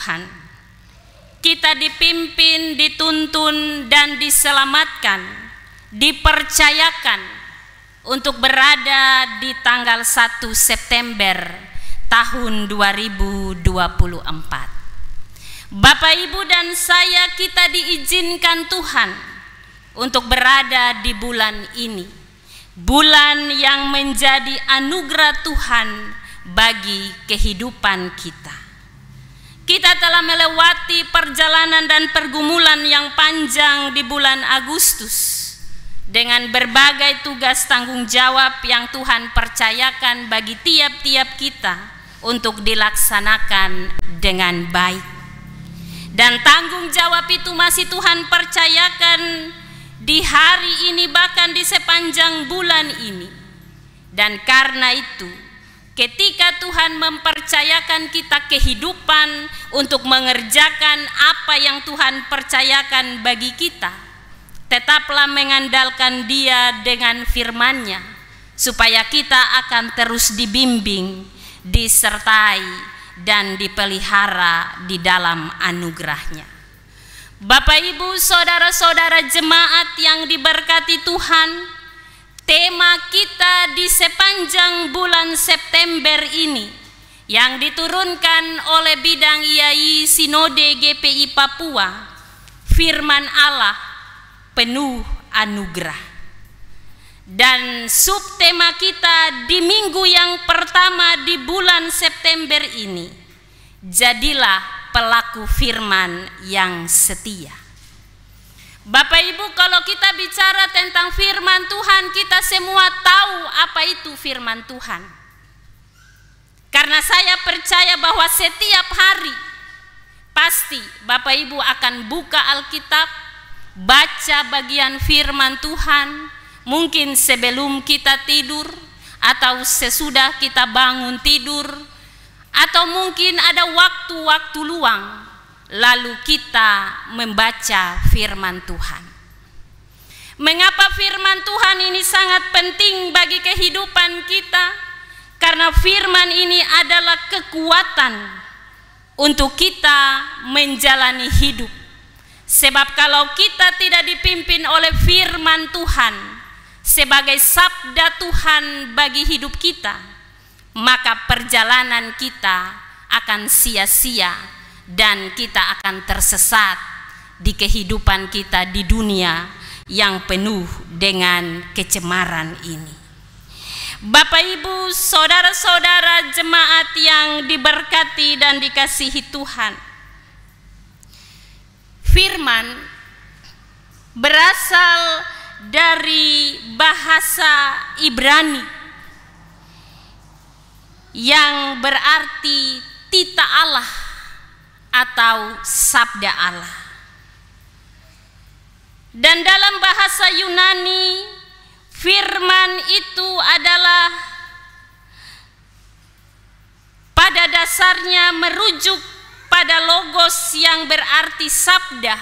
Tuhan. Kita dipimpin, dituntun, dan diselamatkan, dipercayakan untuk berada di tanggal 1 September tahun 2024. Bapak, Ibu, dan saya kita diizinkan Tuhan untuk berada di bulan ini. Bulan yang menjadi anugerah Tuhan bagi kehidupan kita. Kita telah melewati perjalanan dan pergumulan yang panjang di bulan Agustus dengan berbagai tugas tanggung jawab yang Tuhan percayakan bagi tiap-tiap kita untuk dilaksanakan dengan baik. Dan tanggung jawab itu masih Tuhan percayakan di hari ini bahkan di sepanjang bulan ini. Dan karena itu Ketika Tuhan mempercayakan kita kehidupan untuk mengerjakan apa yang Tuhan percayakan bagi kita, tetaplah mengandalkan Dia dengan firman-Nya, supaya kita akan terus dibimbing, disertai, dan dipelihara di dalam anugerah-Nya. Bapak, ibu, saudara-saudara jemaat yang diberkati Tuhan, tema kita di sepanjang bulan September ini yang diturunkan oleh bidang IAI Sinode GPI Papua firman Allah penuh anugerah dan subtema kita di minggu yang pertama di bulan September ini jadilah pelaku firman yang setia Bapak Ibu, kalau kita bicara tentang firman Tuhan, kita semua tahu apa itu firman Tuhan. Karena saya percaya bahwa setiap hari pasti Bapak Ibu akan buka Alkitab, baca bagian firman Tuhan, mungkin sebelum kita tidur atau sesudah kita bangun tidur, atau mungkin ada waktu-waktu luang lalu kita membaca firman Tuhan. Mengapa firman Tuhan ini sangat penting bagi kehidupan kita? Karena firman ini adalah kekuatan untuk kita menjalani hidup. Sebab kalau kita tidak dipimpin oleh firman Tuhan sebagai sabda Tuhan bagi hidup kita, maka perjalanan kita akan sia-sia dan kita akan tersesat di kehidupan kita di dunia yang penuh dengan kecemaran ini. Bapak, ibu, saudara-saudara jemaat yang diberkati dan dikasihi Tuhan, firman berasal dari bahasa Ibrani yang berarti tita Allah atau sabda Allah. Dan dalam bahasa Yunani, firman itu adalah pada dasarnya merujuk pada logos yang berarti sabda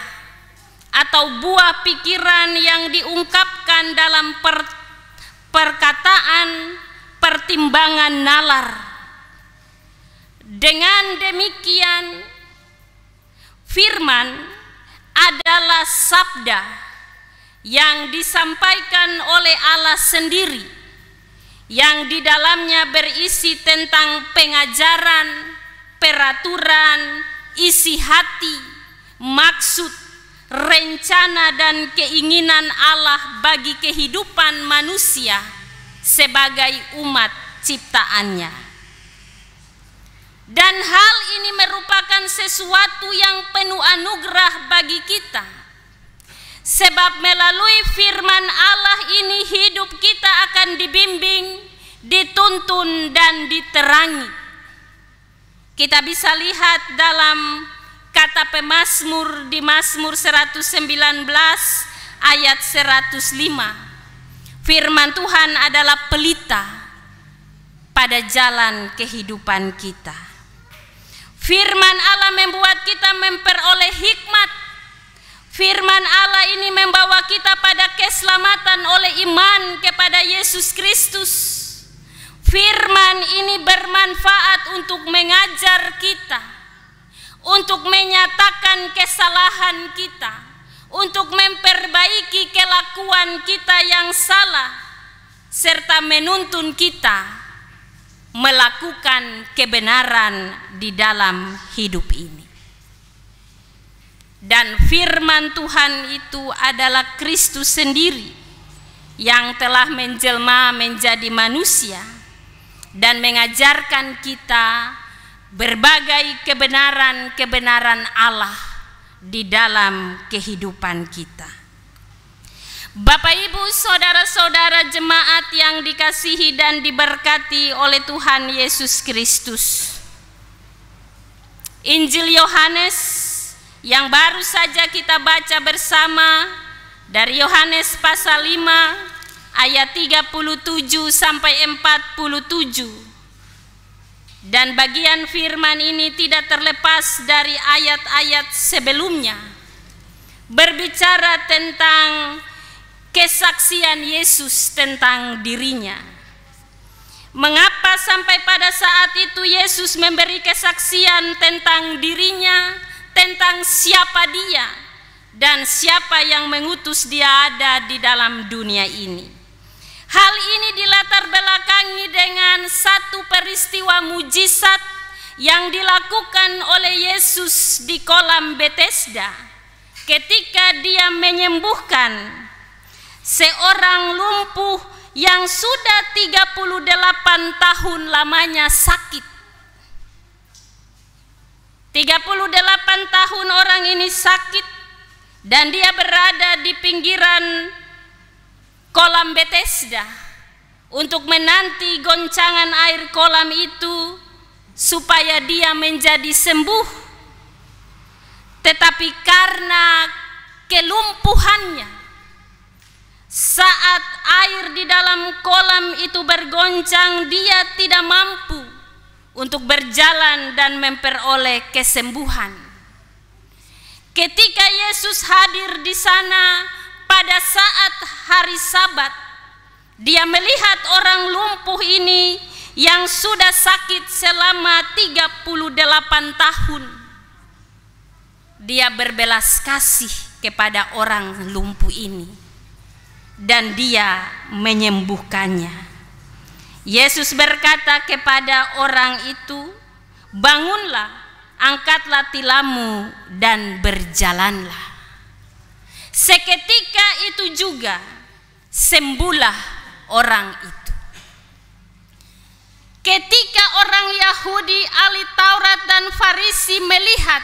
atau buah pikiran yang diungkapkan dalam per, perkataan pertimbangan nalar. Dengan demikian, Firman adalah sabda yang disampaikan oleh Allah sendiri yang di dalamnya berisi tentang pengajaran, peraturan, isi hati, maksud, rencana dan keinginan Allah bagi kehidupan manusia sebagai umat ciptaannya. Dan hal ini merupakan sesuatu yang penuh anugerah bagi kita. Sebab melalui firman Allah ini hidup kita akan dibimbing, dituntun dan diterangi. Kita bisa lihat dalam kata Pemasmur di Masmur 119 ayat 105. Firman Tuhan adalah pelita pada jalan kehidupan kita. Firman Allah membuat kita memperoleh hikmat. Firman Allah ini membawa kita pada keselamatan oleh iman kepada Yesus Kristus. Firman ini bermanfaat untuk mengajar kita, untuk menyatakan kesalahan kita, untuk memperbaiki kelakuan kita yang salah, serta menuntun kita melakukan kebenaran di dalam hidup ini. Dan firman Tuhan itu adalah Kristus sendiri yang telah menjelma menjadi manusia dan mengajarkan kita berbagai kebenaran-kebenaran Allah di dalam kehidupan kita. Bapak Ibu, saudara-saudara jemaat yang dikasihi dan diberkati oleh Tuhan Yesus Kristus. Injil Yohanes yang baru saja kita baca bersama dari Yohanes pasal 5 ayat 37 sampai 47. Dan bagian firman ini tidak terlepas dari ayat-ayat sebelumnya. Berbicara tentang kesaksian Yesus tentang dirinya. Mengapa sampai pada saat itu Yesus memberi kesaksian tentang dirinya, tentang siapa Dia, dan siapa yang mengutus Dia ada di dalam dunia ini? Hal ini dilatar belakangi dengan satu peristiwa mujizat yang dilakukan oleh Yesus di kolam Bethesda ketika dia menyembuhkan seorang lumpuh yang sudah 38 tahun lamanya sakit. 38 tahun orang ini sakit dan dia berada di pinggiran kolam Bethesda untuk menanti goncangan air kolam itu supaya dia menjadi sembuh tetapi karena kelumpuhannya saat air di dalam kolam itu bergoncang, dia tidak mampu untuk berjalan dan memperoleh kesembuhan. Ketika Yesus hadir di sana pada saat hari Sabat, dia melihat orang lumpuh ini yang sudah sakit selama 38 tahun. Dia berbelas kasih kepada orang lumpuh ini dan dia menyembuhkannya. Yesus berkata kepada orang itu, bangunlah, angkatlah tilammu dan berjalanlah. Seketika itu juga sembuhlah orang itu. Ketika orang Yahudi, ahli Taurat dan Farisi melihat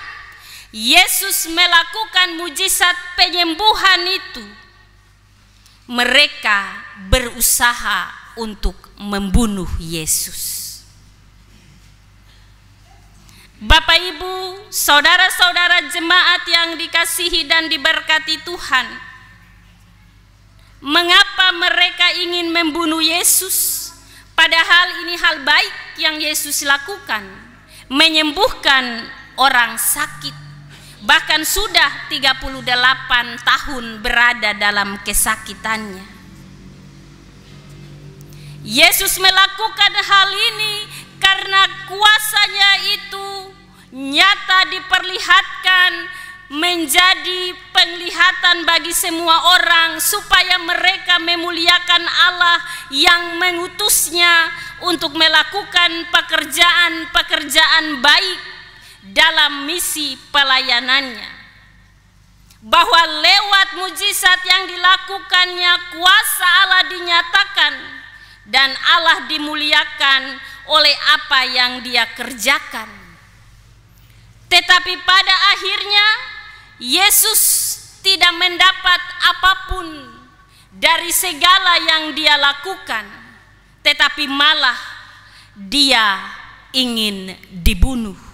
Yesus melakukan mujizat penyembuhan itu, mereka berusaha untuk membunuh Yesus. Bapak, ibu, saudara-saudara jemaat yang dikasihi dan diberkati Tuhan, mengapa mereka ingin membunuh Yesus? Padahal ini hal baik yang Yesus lakukan, menyembuhkan orang sakit bahkan sudah 38 tahun berada dalam kesakitannya. Yesus melakukan hal ini karena kuasanya itu nyata diperlihatkan menjadi penglihatan bagi semua orang supaya mereka memuliakan Allah yang mengutusnya untuk melakukan pekerjaan-pekerjaan baik dalam misi pelayanannya bahwa lewat mujizat yang dilakukannya kuasa Allah dinyatakan dan Allah dimuliakan oleh apa yang dia kerjakan. Tetapi pada akhirnya Yesus tidak mendapat apapun dari segala yang dia lakukan, tetapi malah dia ingin dibunuh.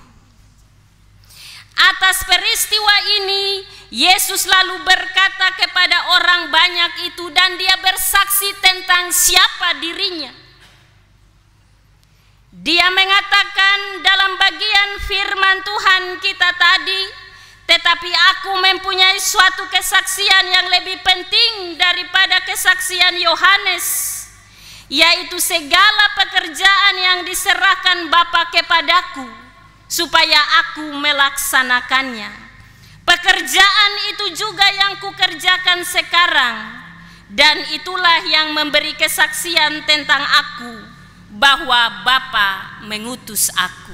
Atas peristiwa ini, Yesus lalu berkata kepada orang banyak itu, dan Dia bersaksi tentang siapa dirinya. Dia mengatakan dalam bagian firman Tuhan kita tadi, tetapi aku mempunyai suatu kesaksian yang lebih penting daripada kesaksian Yohanes, yaitu segala pekerjaan yang diserahkan Bapa kepadaku supaya aku melaksanakannya. Pekerjaan itu juga yang kukerjakan sekarang dan itulah yang memberi kesaksian tentang aku bahwa Bapa mengutus aku.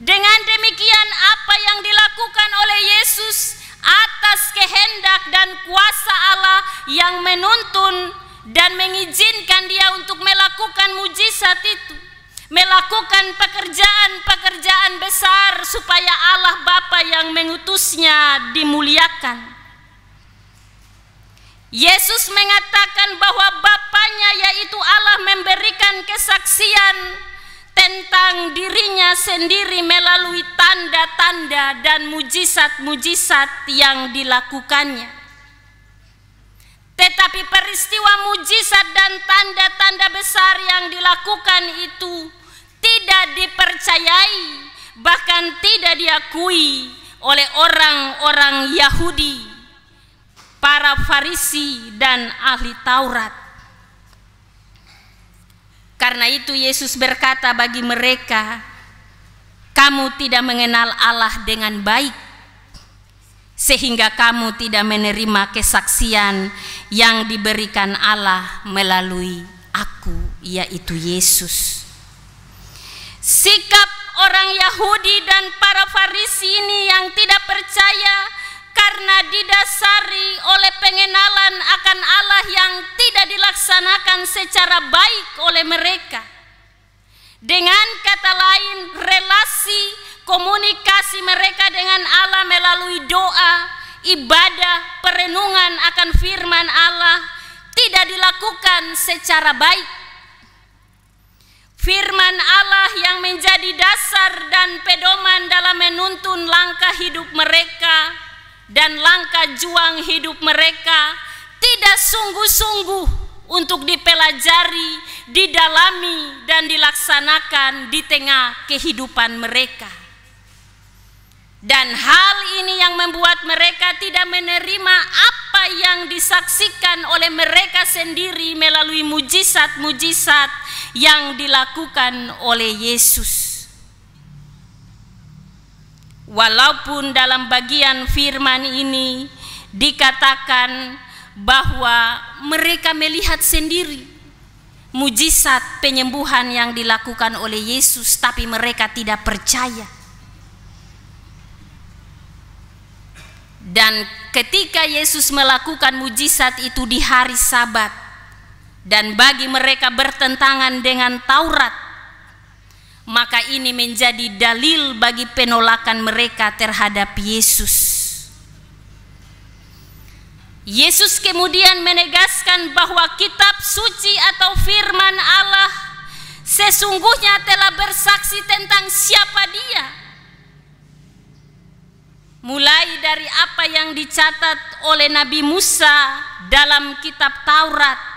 Dengan demikian apa yang dilakukan oleh Yesus atas kehendak dan kuasa Allah yang menuntun dan mengizinkan dia untuk melakukan mujizat itu melakukan pekerjaan-pekerjaan besar supaya Allah Bapa yang mengutusnya dimuliakan. Yesus mengatakan bahwa Bapaknya yaitu Allah memberikan kesaksian tentang dirinya sendiri melalui tanda-tanda dan mujizat-mujizat yang dilakukannya. Tetapi peristiwa mujizat dan tanda-tanda besar yang dilakukan itu tidak dipercayai, bahkan tidak diakui oleh orang-orang Yahudi, para Farisi, dan ahli Taurat. Karena itu, Yesus berkata bagi mereka, "Kamu tidak mengenal Allah dengan baik, sehingga kamu tidak menerima kesaksian yang diberikan Allah melalui Aku, yaitu Yesus." Sikap orang Yahudi dan para Farisi ini yang tidak percaya karena didasari oleh pengenalan akan Allah yang tidak dilaksanakan secara baik oleh mereka. Dengan kata lain, relasi komunikasi mereka dengan Allah melalui doa, ibadah, perenungan akan firman Allah tidak dilakukan secara baik Firman Allah yang menjadi dasar dan pedoman dalam menuntun langkah hidup mereka dan langkah juang hidup mereka tidak sungguh-sungguh untuk dipelajari, didalami, dan dilaksanakan di tengah kehidupan mereka. Dan hal ini yang membuat mereka tidak menerima apa yang disaksikan oleh mereka sendiri melalui mujizat-mujizat yang dilakukan oleh Yesus. Walaupun dalam bagian firman ini dikatakan bahwa mereka melihat sendiri mujizat penyembuhan yang dilakukan oleh Yesus, tapi mereka tidak percaya Dan ketika Yesus melakukan mujizat itu di hari Sabat, dan bagi mereka bertentangan dengan Taurat, maka ini menjadi dalil bagi penolakan mereka terhadap Yesus. Yesus kemudian menegaskan bahwa kitab suci atau firman Allah sesungguhnya telah bersaksi tentang siapa Dia mulai dari apa yang dicatat oleh Nabi Musa dalam kitab Taurat.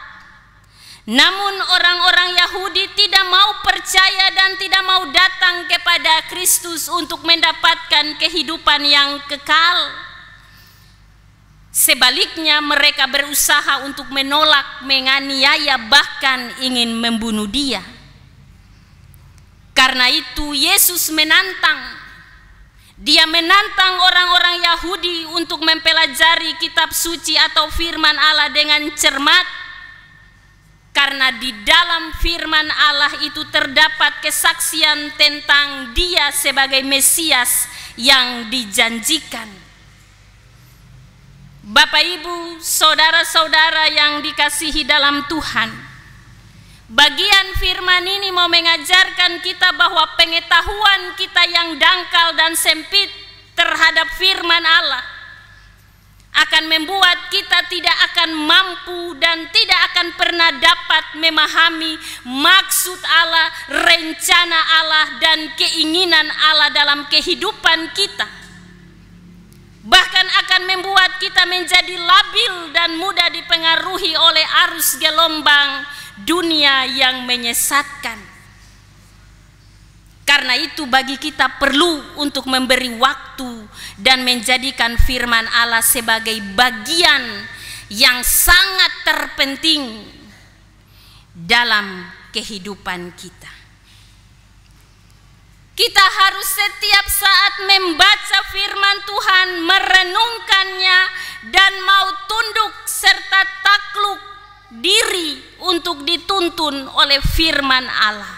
Namun orang-orang Yahudi tidak mau percaya dan tidak mau datang kepada Kristus untuk mendapatkan kehidupan yang kekal. Sebaliknya mereka berusaha untuk menolak, menganiaya, bahkan ingin membunuh dia. Karena itu Yesus menantang dia menantang orang-orang Yahudi untuk mempelajari kitab suci atau firman Allah dengan cermat karena di dalam firman Allah itu terdapat kesaksian tentang dia sebagai Mesias yang dijanjikan. Bapak Ibu, saudara-saudara yang dikasihi dalam Tuhan, bagi firman ini mau mengajarkan kita bahwa pengetahuan kita yang dangkal dan sempit terhadap firman Allah akan membuat kita tidak akan mampu dan tidak akan pernah dapat memahami maksud Allah, rencana Allah, dan keinginan Allah dalam kehidupan kita bahkan akan membuat kita menjadi labil dan mudah dipengaruhi oleh arus gelombang dunia yang menyesatkan. Karena itu bagi kita perlu untuk memberi waktu dan menjadikan firman Allah sebagai bagian yang sangat terpenting dalam kehidupan kita. Kita harus setiap saat membaca firman Tuhan, merenungkannya, dan mau tunduk serta takluk diri untuk dituntun oleh firman Allah.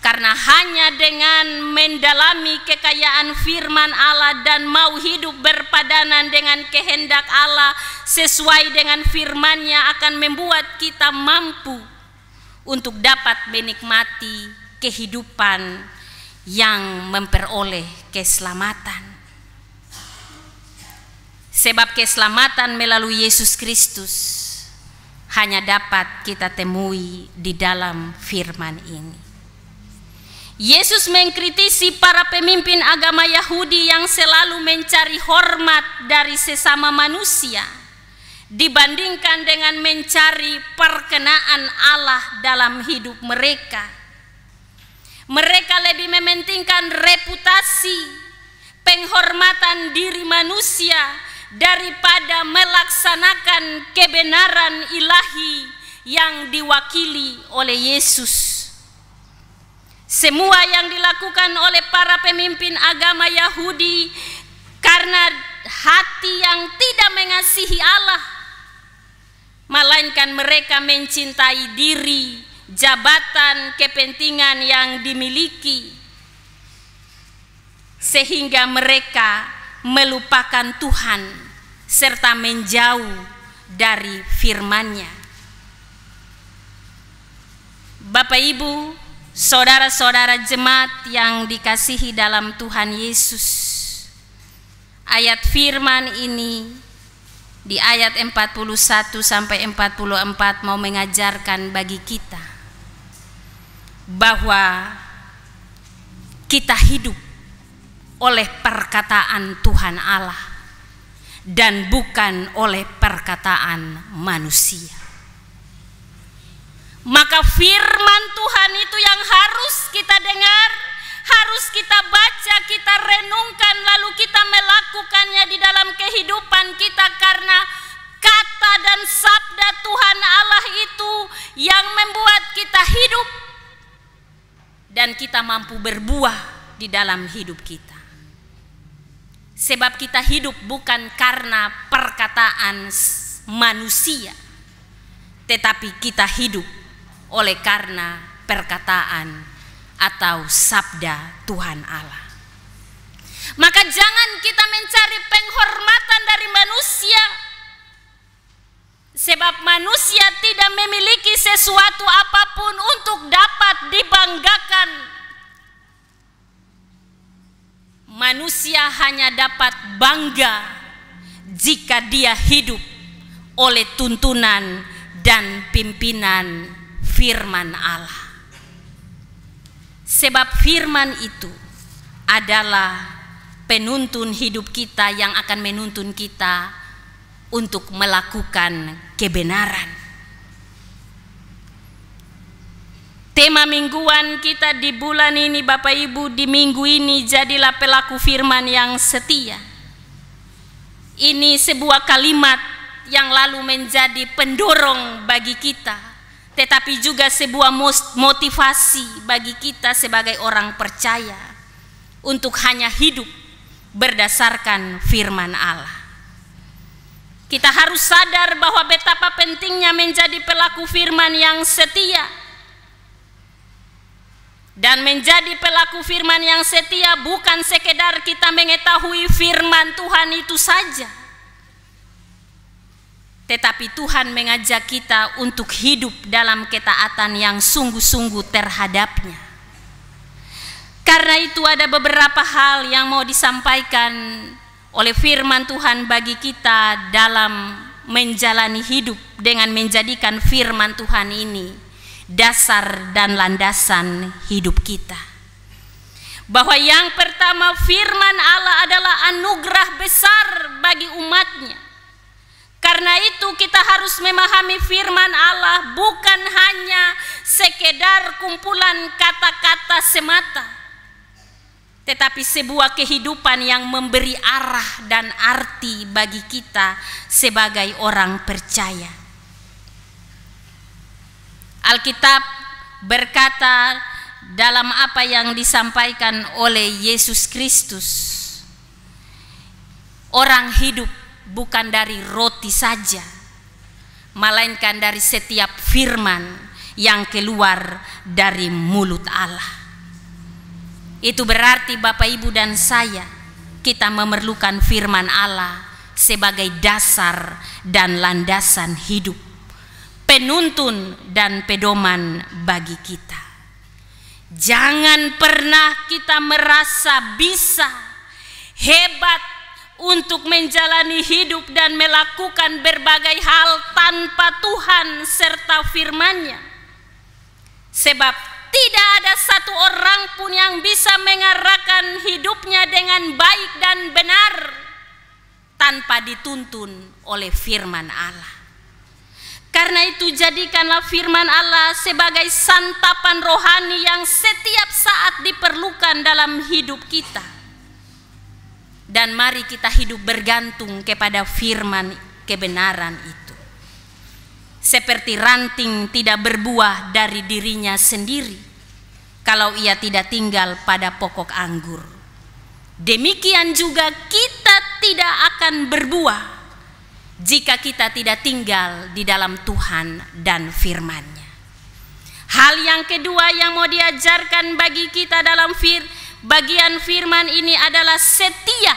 Karena hanya dengan mendalami kekayaan firman Allah dan mau hidup berpadanan dengan kehendak Allah sesuai dengan firmannya akan membuat kita mampu untuk dapat menikmati kehidupan yang memperoleh keselamatan. Sebab keselamatan melalui Yesus Kristus hanya dapat kita temui di dalam firman ini. Yesus mengkritisi para pemimpin agama Yahudi yang selalu mencari hormat dari sesama manusia dibandingkan dengan mencari perkenaan Allah dalam hidup mereka mereka lebih mementingkan reputasi, penghormatan diri manusia daripada melaksanakan kebenaran ilahi yang diwakili oleh Yesus. Semua yang dilakukan oleh para pemimpin agama Yahudi karena hati yang tidak mengasihi Allah, melainkan mereka mencintai diri jabatan kepentingan yang dimiliki sehingga mereka melupakan Tuhan serta menjauh dari firman-Nya. Bapak Ibu, saudara-saudara jemaat yang dikasihi dalam Tuhan Yesus. Ayat firman ini di ayat 41 sampai 44 mau mengajarkan bagi kita bahwa kita hidup oleh perkataan Tuhan Allah dan bukan oleh perkataan manusia. Maka firman Tuhan itu yang harus kita dengar, harus kita baca, kita renungkan, lalu kita melakukannya di dalam kehidupan kita karena kata dan sabda Tuhan Allah itu yang membuat kita hidup dan kita mampu berbuah di dalam hidup kita. Sebab kita hidup bukan karena perkataan manusia, tetapi kita hidup oleh karena perkataan atau sabda Tuhan Allah. Maka jangan kita mencari penghormatan dari manusia, Sebab manusia tidak memiliki sesuatu apapun untuk dapat dibanggakan. Manusia hanya dapat bangga jika dia hidup oleh tuntunan dan pimpinan firman Allah. Sebab firman itu adalah penuntun hidup kita yang akan menuntun kita untuk melakukan kebenaran. Tema mingguan kita di bulan ini Bapak Ibu di minggu ini jadilah pelaku firman yang setia. Ini sebuah kalimat yang lalu menjadi pendorong bagi kita tetapi juga sebuah motivasi bagi kita sebagai orang percaya untuk hanya hidup berdasarkan firman Allah. Kita harus sadar bahwa betapa pentingnya menjadi pelaku firman yang setia. Dan menjadi pelaku firman yang setia bukan sekedar kita mengetahui firman Tuhan itu saja. Tetapi Tuhan mengajak kita untuk hidup dalam ketaatan yang sungguh-sungguh terhadapnya. Karena itu ada beberapa hal yang mau disampaikan oleh firman Tuhan bagi kita dalam menjalani hidup dengan menjadikan firman Tuhan ini dasar dan landasan hidup kita. Bahwa yang pertama firman Allah adalah anugerah besar bagi umatnya. Karena itu kita harus memahami firman Allah bukan hanya sekedar kumpulan kata-kata semata tetapi sebuah kehidupan yang memberi arah dan arti bagi kita sebagai orang percaya. Alkitab berkata dalam apa yang disampaikan oleh Yesus Kristus, orang hidup bukan dari roti saja, melainkan dari setiap firman yang keluar dari mulut Allah. Itu berarti Bapak Ibu dan saya kita memerlukan firman Allah sebagai dasar dan landasan hidup, penuntun dan pedoman bagi kita. Jangan pernah kita merasa bisa hebat untuk menjalani hidup dan melakukan berbagai hal tanpa Tuhan serta firman-Nya. Sebab tidak ada satu orang pun yang bisa mengarahkan hidupnya dengan baik dan benar tanpa dituntun oleh firman Allah. Karena itu jadikanlah firman Allah sebagai santapan rohani yang setiap saat diperlukan dalam hidup kita. Dan mari kita hidup bergantung kepada firman kebenaran itu seperti ranting tidak berbuah dari dirinya sendiri, kalau ia tidak tinggal pada pokok anggur. Demikian juga kita tidak akan berbuah jika kita tidak tinggal di dalam Tuhan dan firman-Nya. Hal yang kedua yang mau diajarkan bagi kita dalam fir, bagian firman ini adalah setia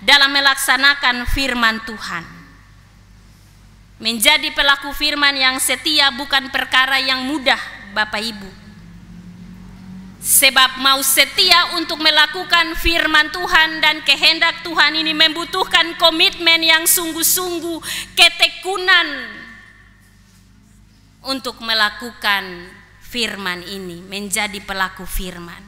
dalam melaksanakan firman Tuhan Menjadi pelaku firman yang setia bukan perkara yang mudah, Bapak Ibu. Sebab mau setia untuk melakukan firman Tuhan dan kehendak Tuhan ini membutuhkan komitmen yang sungguh-sungguh, ketekunan untuk melakukan firman ini, menjadi pelaku firman.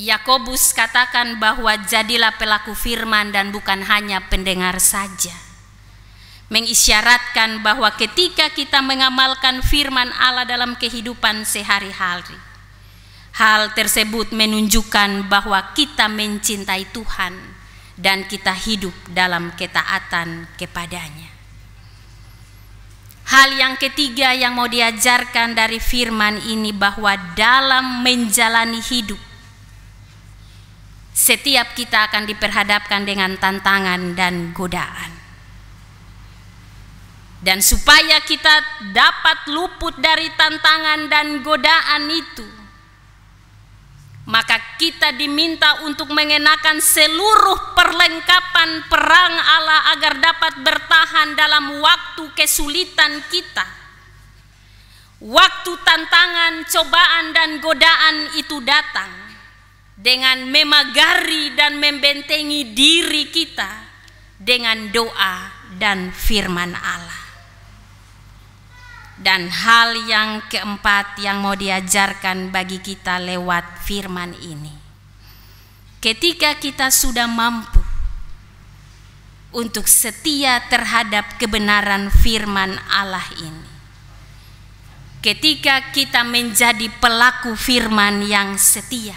Yakobus katakan bahwa jadilah pelaku firman dan bukan hanya pendengar saja mengisyaratkan bahwa ketika kita mengamalkan firman Allah dalam kehidupan sehari-hari, hal tersebut menunjukkan bahwa kita mencintai Tuhan dan kita hidup dalam ketaatan kepadanya. Hal yang ketiga yang mau diajarkan dari firman ini bahwa dalam menjalani hidup setiap kita akan diperhadapkan dengan tantangan dan godaan dan supaya kita dapat luput dari tantangan dan godaan itu maka kita diminta untuk mengenakan seluruh perlengkapan perang Allah agar dapat bertahan dalam waktu kesulitan kita waktu tantangan, cobaan dan godaan itu datang dengan memagari dan membentengi diri kita dengan doa dan firman Allah dan hal yang keempat yang mau diajarkan bagi kita lewat firman ini. Ketika kita sudah mampu untuk setia terhadap kebenaran firman Allah ini, ketika kita menjadi pelaku firman yang setia,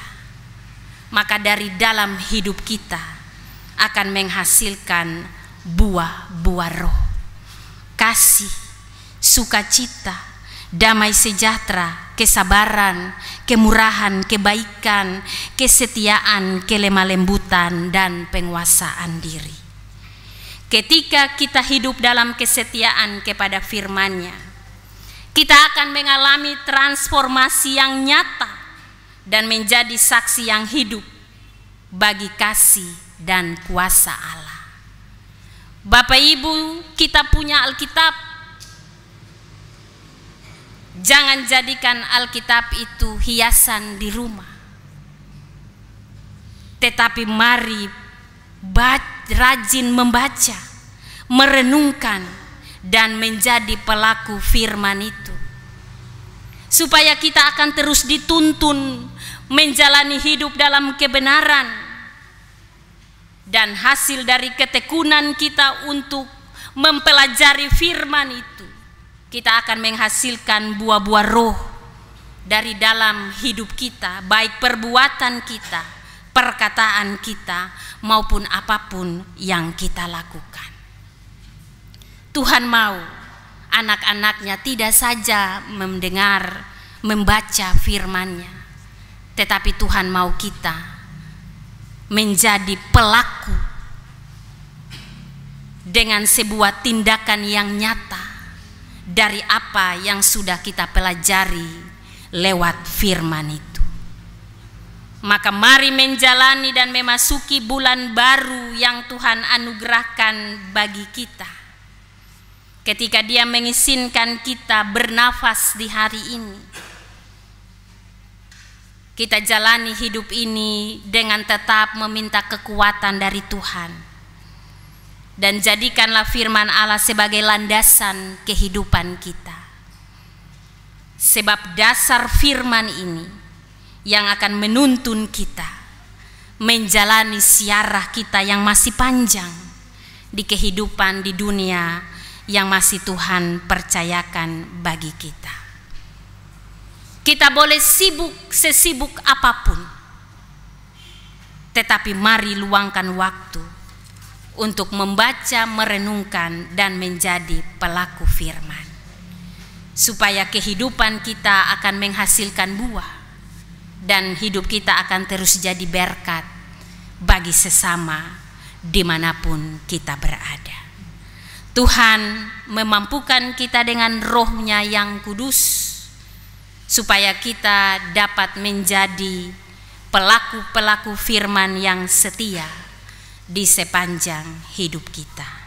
maka dari dalam hidup kita akan menghasilkan buah-buah roh, kasih, sukacita, damai sejahtera, kesabaran, kemurahan, kebaikan, kesetiaan, kelemah dan penguasaan diri. Ketika kita hidup dalam kesetiaan kepada firman-Nya, kita akan mengalami transformasi yang nyata dan menjadi saksi yang hidup bagi kasih dan kuasa Allah. Bapak Ibu, kita punya Alkitab Jangan jadikan Alkitab itu hiasan di rumah. Tetapi mari rajin membaca, merenungkan dan menjadi pelaku firman itu. Supaya kita akan terus dituntun menjalani hidup dalam kebenaran dan hasil dari ketekunan kita untuk mempelajari firman itu kita akan menghasilkan buah-buah roh dari dalam hidup kita, baik perbuatan kita, perkataan kita, maupun apapun yang kita lakukan. Tuhan mau anak-anaknya tidak saja mendengar, membaca firman-Nya, tetapi Tuhan mau kita menjadi pelaku dengan sebuah tindakan yang nyata dari apa yang sudah kita pelajari lewat firman itu. Maka mari menjalani dan memasuki bulan baru yang Tuhan anugerahkan bagi kita. Ketika Dia mengizinkan kita bernafas di hari ini. Kita jalani hidup ini dengan tetap meminta kekuatan dari Tuhan dan jadikanlah firman Allah sebagai landasan kehidupan kita. Sebab dasar firman ini yang akan menuntun kita menjalani siarah kita yang masih panjang di kehidupan di dunia yang masih Tuhan percayakan bagi kita. Kita boleh sibuk sesibuk apapun. Tetapi mari luangkan waktu untuk membaca, merenungkan, dan menjadi pelaku firman, supaya kehidupan kita akan menghasilkan buah dan hidup kita akan terus jadi berkat bagi sesama dimanapun kita berada. Tuhan memampukan kita dengan rohnya yang kudus supaya kita dapat menjadi pelaku-pelaku firman yang setia di sepanjang hidup kita.